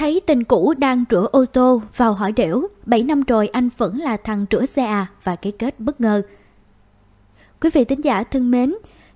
Thấy tình cũ đang rửa ô tô vào hỏi đểu, 7 năm rồi anh vẫn là thằng rửa xe à và cái kết bất ngờ. Quý vị tính giả thân mến,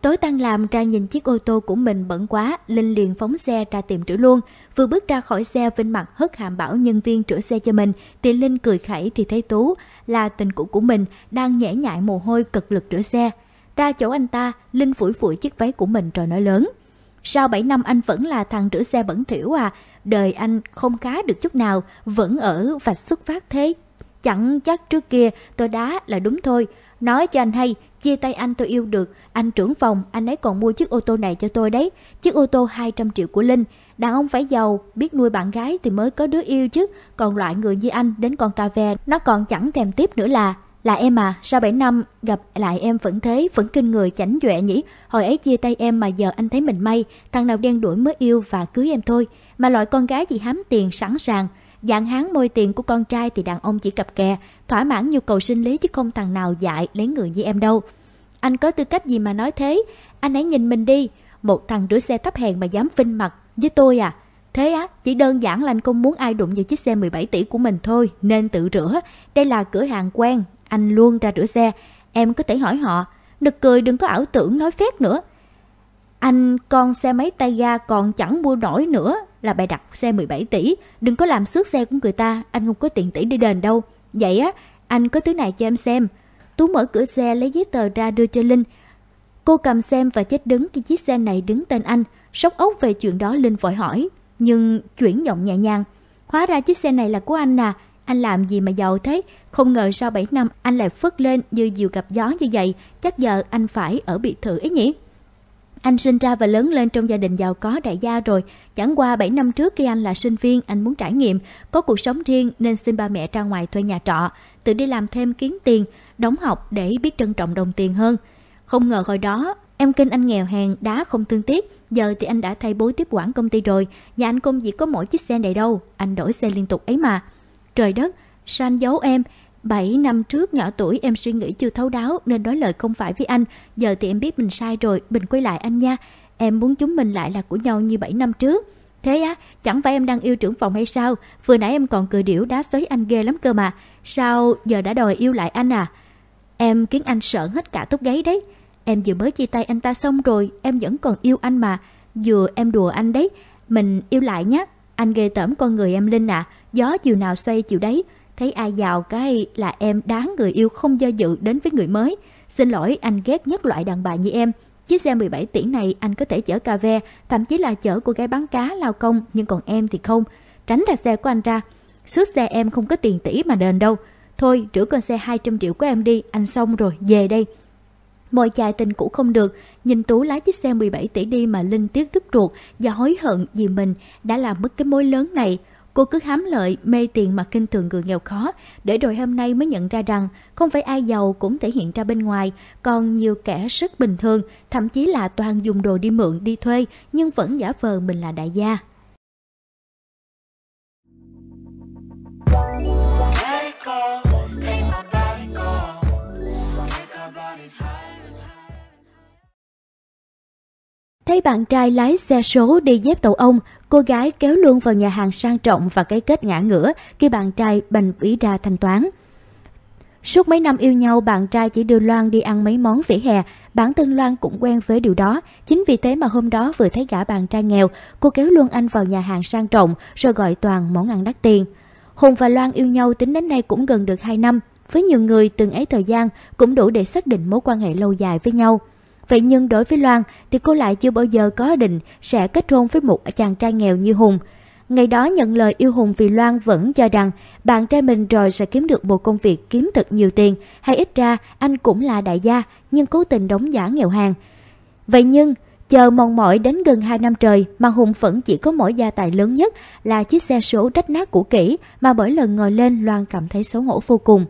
tối tăng làm ra nhìn chiếc ô tô của mình bẩn quá, Linh liền phóng xe ra tìm rửa luôn. Vừa bước ra khỏi xe vinh mặt hất hàm bảo nhân viên rửa xe cho mình, thì Linh cười khẩy thì thấy Tú là tình cũ của mình đang nhễ nhại mồ hôi cực lực rửa xe. Ra chỗ anh ta, Linh phủi phủi chiếc váy của mình rồi nói lớn. Sau 7 năm anh vẫn là thằng rửa xe bẩn thỉu à, đời anh không khá được chút nào, vẫn ở vạch xuất phát thế. Chẳng chắc trước kia tôi đá là đúng thôi. Nói cho anh hay, chia tay anh tôi yêu được. Anh trưởng phòng, anh ấy còn mua chiếc ô tô này cho tôi đấy. Chiếc ô tô 200 triệu của Linh. Đàn ông phải giàu, biết nuôi bạn gái thì mới có đứa yêu chứ. Còn loại người như anh đến con cà ve, nó còn chẳng thèm tiếp nữa là. Là em à, sau 7 năm gặp lại em vẫn thế, vẫn kinh người chảnh duệ nhỉ. Hồi ấy chia tay em mà giờ anh thấy mình may, thằng nào đen đuổi mới yêu và cưới em thôi mà loại con gái chỉ hám tiền sẵn sàng. Dạng hán môi tiền của con trai thì đàn ông chỉ cặp kè, thỏa mãn nhu cầu sinh lý chứ không thằng nào dại lấy người như em đâu. Anh có tư cách gì mà nói thế? Anh hãy nhìn mình đi. Một thằng rửa xe thấp hèn mà dám vinh mặt với tôi à? Thế á, chỉ đơn giản là anh không muốn ai đụng vào chiếc xe 17 tỷ của mình thôi, nên tự rửa. Đây là cửa hàng quen, anh luôn ra rửa xe. Em có thể hỏi họ, nực cười đừng có ảo tưởng nói phét nữa. Anh con xe máy tay ga còn chẳng mua nổi nữa, là bài đặt xe 17 tỷ, đừng có làm xước xe của người ta, anh không có tiền tỷ để đền đâu. Vậy á, anh có thứ này cho em xem. Tú mở cửa xe lấy giấy tờ ra đưa cho Linh. Cô cầm xem và chết đứng khi chiếc xe này đứng tên anh. Sốc ốc về chuyện đó Linh vội hỏi, nhưng chuyển giọng nhẹ nhàng. Hóa ra chiếc xe này là của anh à, anh làm gì mà giàu thế? Không ngờ sau 7 năm anh lại phất lên như diều gặp gió như vậy, chắc giờ anh phải ở biệt thự ấy nhỉ? Anh sinh ra và lớn lên trong gia đình giàu có đại gia rồi, chẳng qua 7 năm trước khi anh là sinh viên, anh muốn trải nghiệm, có cuộc sống riêng nên xin ba mẹ ra ngoài thuê nhà trọ, tự đi làm thêm kiếm tiền, đóng học để biết trân trọng đồng tiền hơn. Không ngờ hồi đó, em kinh anh nghèo hèn, đá không thương tiếc, giờ thì anh đã thay bố tiếp quản công ty rồi, nhà anh không chỉ có mỗi chiếc xe này đâu, anh đổi xe liên tục ấy mà. Trời đất, sao anh giấu em, 7 năm trước nhỏ tuổi em suy nghĩ chưa thấu đáo nên nói lời không phải với anh. Giờ thì em biết mình sai rồi, mình quay lại anh nha. Em muốn chúng mình lại là của nhau như 7 năm trước. Thế á, chẳng phải em đang yêu trưởng phòng hay sao? Vừa nãy em còn cười điểu đá xoáy anh ghê lắm cơ mà. Sao giờ đã đòi yêu lại anh à? Em khiến anh sợ hết cả tóc gáy đấy. Em vừa mới chia tay anh ta xong rồi, em vẫn còn yêu anh mà. Vừa em đùa anh đấy, mình yêu lại nhé. Anh ghê tởm con người em Linh à, gió chiều nào xoay chiều đấy. Thấy ai giàu cái là em đáng người yêu không do dự đến với người mới. Xin lỗi anh ghét nhất loại đàn bà như em. Chiếc xe 17 tỷ này anh có thể chở cà ve, thậm chí là chở cô gái bán cá lao công, nhưng còn em thì không. Tránh ra xe của anh ra. Suốt xe em không có tiền tỷ mà đền đâu. Thôi, rửa con xe 200 triệu của em đi, anh xong rồi, về đây. mọi chài tình cũ không được, nhìn Tú lái chiếc xe 17 tỷ đi mà Linh tiếc đứt ruột và hối hận vì mình đã làm mất cái mối lớn này. Cô cứ hám lợi, mê tiền mà kinh thường người nghèo khó, để rồi hôm nay mới nhận ra rằng không phải ai giàu cũng thể hiện ra bên ngoài, còn nhiều kẻ rất bình thường, thậm chí là toàn dùng đồ đi mượn, đi thuê, nhưng vẫn giả vờ mình là đại gia. Thấy bạn trai lái xe số đi dép tàu ông, Cô gái kéo luôn vào nhà hàng sang trọng và cái kết ngã ngửa khi bạn trai bành ý ra thanh toán. Suốt mấy năm yêu nhau, bạn trai chỉ đưa Loan đi ăn mấy món vỉa hè. Bản thân Loan cũng quen với điều đó. Chính vì thế mà hôm đó vừa thấy gã bạn trai nghèo, cô kéo luôn anh vào nhà hàng sang trọng rồi gọi toàn món ăn đắt tiền. Hùng và Loan yêu nhau tính đến nay cũng gần được 2 năm. Với nhiều người, từng ấy thời gian cũng đủ để xác định mối quan hệ lâu dài với nhau. Vậy nhưng đối với Loan thì cô lại chưa bao giờ có định sẽ kết hôn với một chàng trai nghèo như Hùng. Ngày đó nhận lời yêu Hùng vì Loan vẫn cho rằng bạn trai mình rồi sẽ kiếm được một công việc kiếm thật nhiều tiền, hay ít ra anh cũng là đại gia nhưng cố tình đóng giả nghèo hàng. Vậy nhưng, chờ mòn mỏi đến gần 2 năm trời mà Hùng vẫn chỉ có mỗi gia tài lớn nhất là chiếc xe số rách nát cũ kỹ mà mỗi lần ngồi lên Loan cảm thấy xấu hổ vô cùng.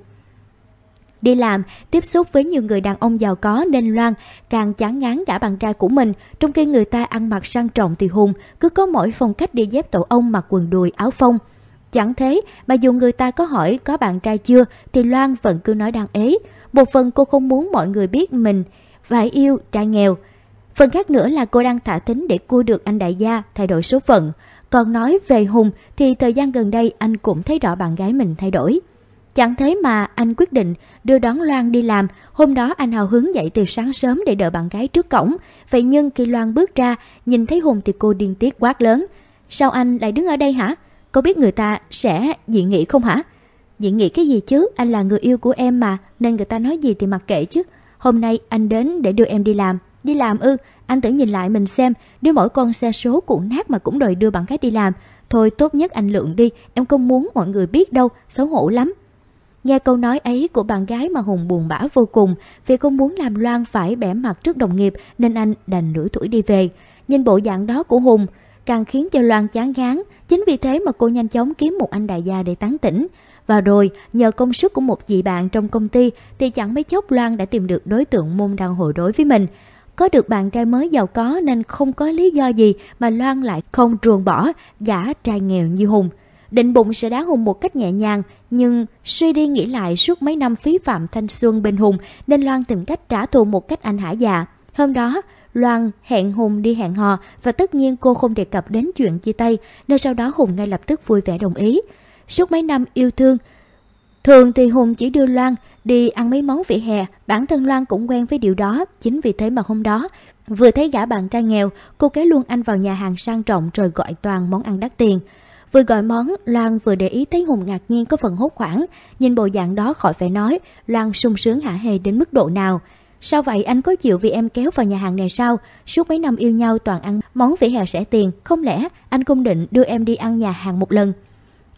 Đi làm, tiếp xúc với nhiều người đàn ông giàu có nên Loan càng chán ngán gã bạn trai của mình, trong khi người ta ăn mặc sang trọng thì Hùng cứ có mỗi phong cách đi dép tổ ông mặc quần đùi áo phông. Chẳng thế, mà dù người ta có hỏi có bạn trai chưa thì Loan vẫn cứ nói đang ế. Một phần cô không muốn mọi người biết mình phải yêu trai nghèo. Phần khác nữa là cô đang thả thính để cua được anh đại gia thay đổi số phận. Còn nói về Hùng thì thời gian gần đây anh cũng thấy rõ bạn gái mình thay đổi. Chẳng thế mà anh quyết định đưa đón Loan đi làm. Hôm đó anh hào hứng dậy từ sáng sớm để đợi bạn gái trước cổng. Vậy nhưng khi Loan bước ra, nhìn thấy Hùng thì cô điên tiết quát lớn. Sao anh lại đứng ở đây hả? Cô biết người ta sẽ dị nghị không hả? Dị nghị cái gì chứ? Anh là người yêu của em mà, nên người ta nói gì thì mặc kệ chứ. Hôm nay anh đến để đưa em đi làm. Đi làm ư, anh tưởng nhìn lại mình xem, đưa mỗi con xe số cuộn nát mà cũng đòi đưa bạn gái đi làm. Thôi tốt nhất anh lượng đi, em không muốn mọi người biết đâu, xấu hổ lắm. Nghe câu nói ấy của bạn gái mà Hùng buồn bã vô cùng vì không muốn làm Loan phải bẻ mặt trước đồng nghiệp nên anh đành nửa tuổi đi về. Nhìn bộ dạng đó của Hùng càng khiến cho Loan chán ngán. Chính vì thế mà cô nhanh chóng kiếm một anh đại gia để tán tỉnh. Và rồi, nhờ công sức của một dị bạn trong công ty thì chẳng mấy chốc Loan đã tìm được đối tượng môn đang hội đối với mình. Có được bạn trai mới giàu có nên không có lý do gì mà Loan lại không truồng bỏ gã trai nghèo như Hùng. Định bụng sẽ đá Hùng một cách nhẹ nhàng, nhưng suy đi nghĩ lại suốt mấy năm phí phạm thanh xuân bên Hùng nên Loan tìm cách trả thù một cách anh hả dạ. Hôm đó, Loan hẹn Hùng đi hẹn hò và tất nhiên cô không đề cập đến chuyện chia tay, nên sau đó Hùng ngay lập tức vui vẻ đồng ý. Suốt mấy năm yêu thương, Thường thì Hùng chỉ đưa Loan đi ăn mấy món vỉa hè, bản thân Loan cũng quen với điều đó, chính vì thế mà hôm đó. Vừa thấy gã bạn trai nghèo, cô kéo luôn anh vào nhà hàng sang trọng rồi gọi toàn món ăn đắt tiền. Vừa gọi món, Loan vừa để ý thấy Hùng ngạc nhiên có phần hốt hoảng. Nhìn bộ dạng đó khỏi phải nói, Loan sung sướng hả hề đến mức độ nào. Sao vậy anh có chịu vì em kéo vào nhà hàng này sao? Suốt mấy năm yêu nhau toàn ăn món vỉa hè rẻ tiền. Không lẽ anh không định đưa em đi ăn nhà hàng một lần?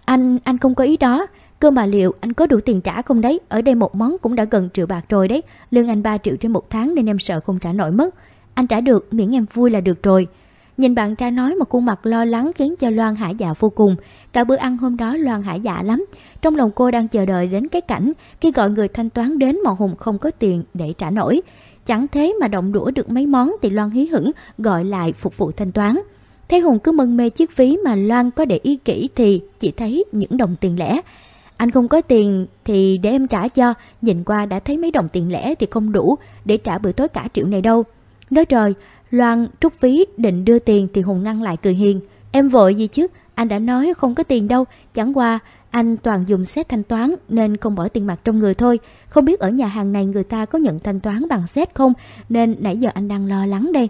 Anh, anh không có ý đó. Cơ mà liệu anh có đủ tiền trả không đấy? Ở đây một món cũng đã gần triệu bạc rồi đấy. Lương anh 3 triệu trên một tháng nên em sợ không trả nổi mất. Anh trả được miễn em vui là được rồi. Nhìn bạn trai nói một khuôn mặt lo lắng khiến cho Loan Hải Dạ vô cùng. Cả bữa ăn hôm đó Loan Hải Dạ lắm. Trong lòng cô đang chờ đợi đến cái cảnh khi gọi người thanh toán đến mà Hùng không có tiền để trả nổi. Chẳng thế mà động đũa được mấy món thì Loan hí hửng gọi lại phục vụ thanh toán. Thấy Hùng cứ mân mê chiếc ví mà Loan có để ý kỹ thì chỉ thấy những đồng tiền lẻ. Anh không có tiền thì để em trả cho, nhìn qua đã thấy mấy đồng tiền lẻ thì không đủ để trả bữa tối cả triệu này đâu. Nói trời, Loan, Trúc phí định đưa tiền thì Hùng ngăn lại cười hiền. Em vội gì chứ, anh đã nói không có tiền đâu, chẳng qua anh toàn dùng xét thanh toán nên không bỏ tiền mặt trong người thôi. Không biết ở nhà hàng này người ta có nhận thanh toán bằng xét không nên nãy giờ anh đang lo lắng đây.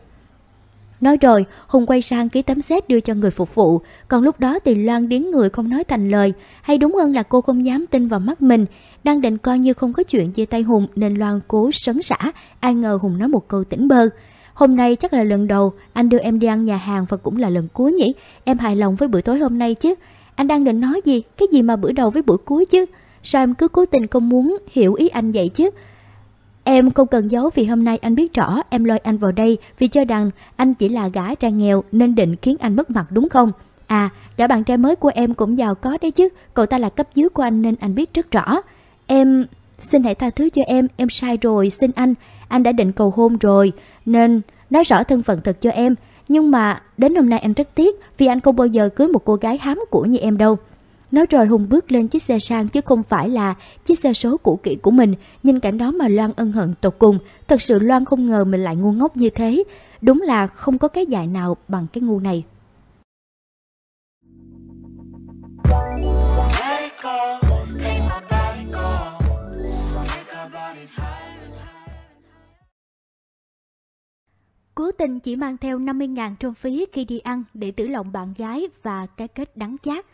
Nói rồi, Hùng quay sang ký tấm xét đưa cho người phục vụ, còn lúc đó thì Loan điến người không nói thành lời, hay đúng hơn là cô không dám tin vào mắt mình. Đang định coi như không có chuyện chia tay Hùng nên Loan cố sấn sả, ai ngờ Hùng nói một câu tỉnh bơ. Hôm nay chắc là lần đầu anh đưa em đi ăn nhà hàng và cũng là lần cuối nhỉ. Em hài lòng với bữa tối hôm nay chứ? Anh đang định nói gì? Cái gì mà bữa đầu với bữa cuối chứ? Sao em cứ cố tình không muốn hiểu ý anh vậy chứ? Em không cần giấu vì hôm nay anh biết rõ em lôi anh vào đây vì cho rằng anh chỉ là gã trai nghèo nên định khiến anh mất mặt đúng không? À, gã bạn trai mới của em cũng giàu có đấy chứ, cậu ta là cấp dưới của anh nên anh biết rất rõ. Em... Xin hãy tha thứ cho em, em sai rồi, xin anh. Anh đã định cầu hôn rồi, nên nói rõ thân phận thật cho em. Nhưng mà đến hôm nay anh rất tiếc vì anh không bao giờ cưới một cô gái hám của như em đâu. Nói rồi Hùng bước lên chiếc xe sang chứ không phải là chiếc xe số cũ kỹ của mình. Nhìn cảnh đó mà Loan ân hận tột cùng. Thật sự Loan không ngờ mình lại ngu ngốc như thế. Đúng là không có cái dại nào bằng cái ngu này. Cố tình chỉ mang theo 50.000 trong phí khi đi ăn để tử lòng bạn gái và cái kết đắng chát.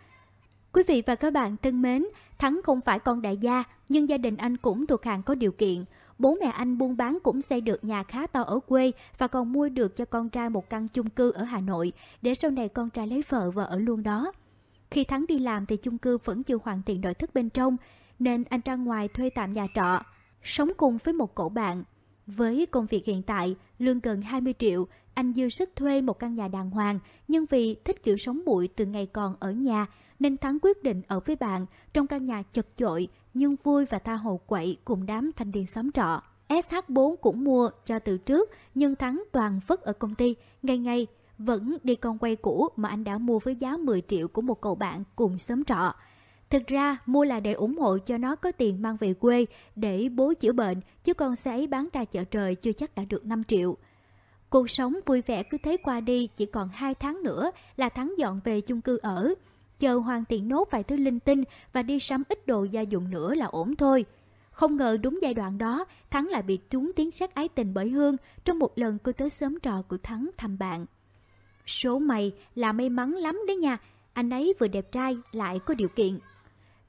Quý vị và các bạn thân mến, Thắng không phải con đại gia, nhưng gia đình anh cũng thuộc hàng có điều kiện. Bố mẹ anh buôn bán cũng xây được nhà khá to ở quê và còn mua được cho con trai một căn chung cư ở Hà Nội, để sau này con trai lấy vợ và ở luôn đó. Khi Thắng đi làm thì chung cư vẫn chưa hoàn thiện nội thất bên trong, nên anh ra ngoài thuê tạm nhà trọ. Sống cùng với một cậu bạn, với công việc hiện tại, lương gần 20 triệu, anh dư sức thuê một căn nhà đàng hoàng, nhưng vì thích kiểu sống bụi từ ngày còn ở nhà, nên Thắng quyết định ở với bạn trong căn nhà chật chội nhưng vui và tha hồ quậy cùng đám thanh niên xóm trọ. SH4 cũng mua cho từ trước nhưng Thắng toàn vất ở công ty, ngày ngày vẫn đi con quay cũ mà anh đã mua với giá 10 triệu của một cậu bạn cùng xóm trọ. Thực ra mua là để ủng hộ cho nó có tiền mang về quê để bố chữa bệnh, chứ con xe ấy bán ra chợ trời chưa chắc đã được 5 triệu. Cuộc sống vui vẻ cứ thế qua đi chỉ còn 2 tháng nữa là thắng dọn về chung cư ở. Chờ hoàn tiện nốt vài thứ linh tinh và đi sắm ít đồ gia dụng nữa là ổn thôi. Không ngờ đúng giai đoạn đó, Thắng lại bị trúng tiếng sát ái tình bởi Hương trong một lần cô tới sớm trò của Thắng thăm bạn. Số mày là may mắn lắm đấy nha, anh ấy vừa đẹp trai lại có điều kiện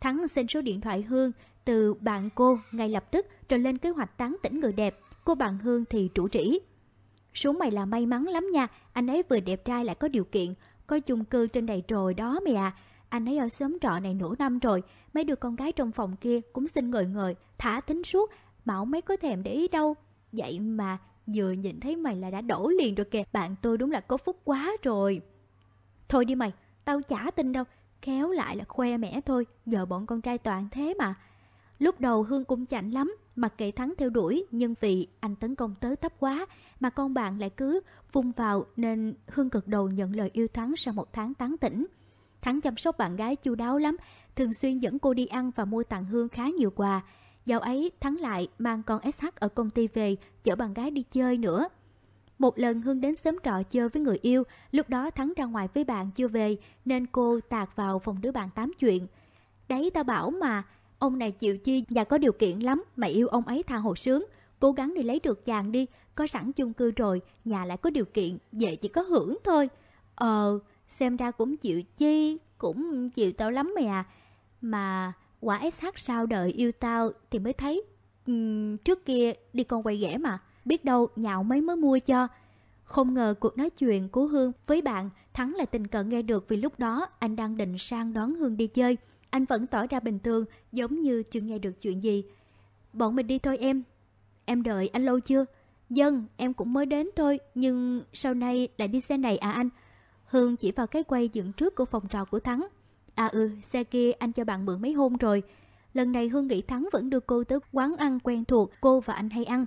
Thắng xin số điện thoại Hương từ bạn cô ngay lập tức rồi lên kế hoạch tán tỉnh người đẹp. Cô bạn Hương thì chủ trĩ. Số mày là may mắn lắm nha, anh ấy vừa đẹp trai lại có điều kiện, có chung cư trên đầy rồi đó mày à. Anh ấy ở xóm trọ này nửa năm rồi, mấy đứa con gái trong phòng kia cũng xin ngời ngời, thả thính suốt, mão mấy có thèm để ý đâu. Vậy mà vừa nhìn thấy mày là đã đổ liền rồi kìa, bạn tôi đúng là có phúc quá rồi. Thôi đi mày, tao chả tin đâu, khéo lại là khoe mẽ thôi, giờ bọn con trai toàn thế mà. Lúc đầu Hương cũng chảnh lắm, mặc kệ thắng theo đuổi, nhưng vì anh tấn công tới tấp quá, mà con bạn lại cứ vung vào nên Hương cực đầu nhận lời yêu thắng sau một tháng tán tỉnh. Thắng chăm sóc bạn gái chu đáo lắm, thường xuyên dẫn cô đi ăn và mua tặng Hương khá nhiều quà. Dạo ấy, Thắng lại mang con SH ở công ty về, chở bạn gái đi chơi nữa. Một lần Hương đến sớm trọ chơi với người yêu, lúc đó Thắng ra ngoài với bạn chưa về nên cô tạt vào phòng đứa bạn tám chuyện. Đấy ta bảo mà, ông này chịu chi và có điều kiện lắm, mày yêu ông ấy tha hồ sướng. Cố gắng để lấy được chàng đi, có sẵn chung cư rồi, nhà lại có điều kiện, về chỉ có hưởng thôi. Ờ, xem ra cũng chịu chi, cũng chịu tao lắm mày à. Mà quả SH sao đợi yêu tao thì mới thấy um, trước kia đi con quay ghẻ mà biết đâu nhạo mấy mới mua cho. Không ngờ cuộc nói chuyện của Hương với bạn Thắng lại tình cờ nghe được vì lúc đó anh đang định sang đón Hương đi chơi. Anh vẫn tỏ ra bình thường, giống như chưa nghe được chuyện gì. Bọn mình đi thôi em. Em đợi anh lâu chưa? Dân, em cũng mới đến thôi, nhưng sau này lại đi xe này à anh? Hương chỉ vào cái quay dựng trước của phòng trò của Thắng. À ừ, xe kia anh cho bạn mượn mấy hôm rồi. Lần này Hương nghĩ Thắng vẫn đưa cô tới quán ăn quen thuộc cô và anh hay ăn.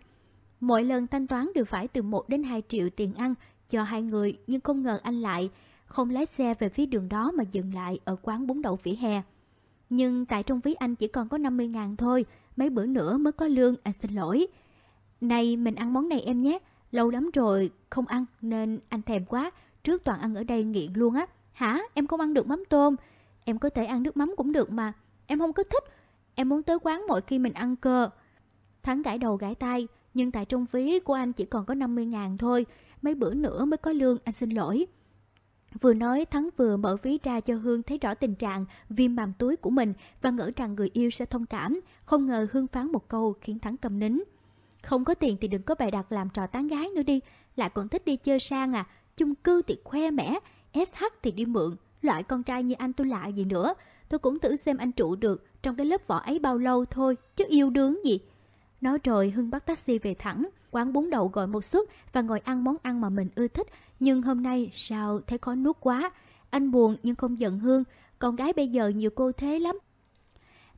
Mỗi lần thanh toán đều phải từ 1 đến 2 triệu tiền ăn cho hai người nhưng không ngờ anh lại không lái xe về phía đường đó mà dừng lại ở quán bún đậu vỉa hè. Nhưng tại trong ví anh chỉ còn có 50 ngàn thôi, mấy bữa nữa mới có lương, anh à xin lỗi. Này mình ăn món này em nhé, lâu lắm rồi không ăn nên anh thèm quá, trước toàn ăn ở đây nghiện luôn á. Hả, em không ăn được mắm tôm, em có thể ăn nước mắm cũng được mà, em không có thích, em muốn tới quán mỗi khi mình ăn cơ. Thắng gãi đầu gãi tay, nhưng tại trong ví của anh chỉ còn có 50 ngàn thôi, mấy bữa nữa mới có lương anh xin lỗi. Vừa nói Thắng vừa mở ví ra cho Hương thấy rõ tình trạng viêm màm túi của mình và ngỡ rằng người yêu sẽ thông cảm, không ngờ Hương phán một câu khiến Thắng cầm nín. Không có tiền thì đừng có bày đặt làm trò tán gái nữa đi, lại còn thích đi chơi sang à, chung cư thì khoe mẽ, SH thì đi mượn, loại con trai như anh tôi lạ gì nữa. Tôi cũng thử xem anh trụ được trong cái lớp vỏ ấy bao lâu thôi, chứ yêu đương gì. Nói rồi Hưng bắt taxi về thẳng, quán bún đậu gọi một suất và ngồi ăn món ăn mà mình ưa thích. Nhưng hôm nay sao thấy khó nuốt quá. Anh buồn nhưng không giận Hương, con gái bây giờ nhiều cô thế lắm.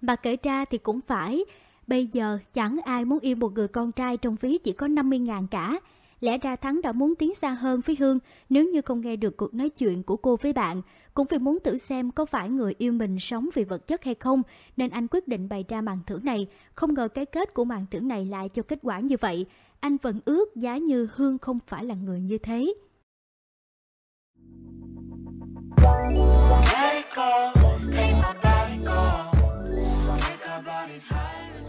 Mà kể ra thì cũng phải, bây giờ chẳng ai muốn yêu một người con trai trong ví chỉ có 50.000 cả. Lẽ ra Thắng đã muốn tiến xa hơn với Hương nếu như không nghe được cuộc nói chuyện của cô với bạn. Cũng vì muốn tự xem có phải người yêu mình sống vì vật chất hay không, nên anh quyết định bày ra màn thưởng này. Không ngờ cái kết của màn thưởng này lại cho kết quả như vậy. Anh vẫn ước giá như Hương không phải là người như thế. Let it take my body go, take our bodies higher.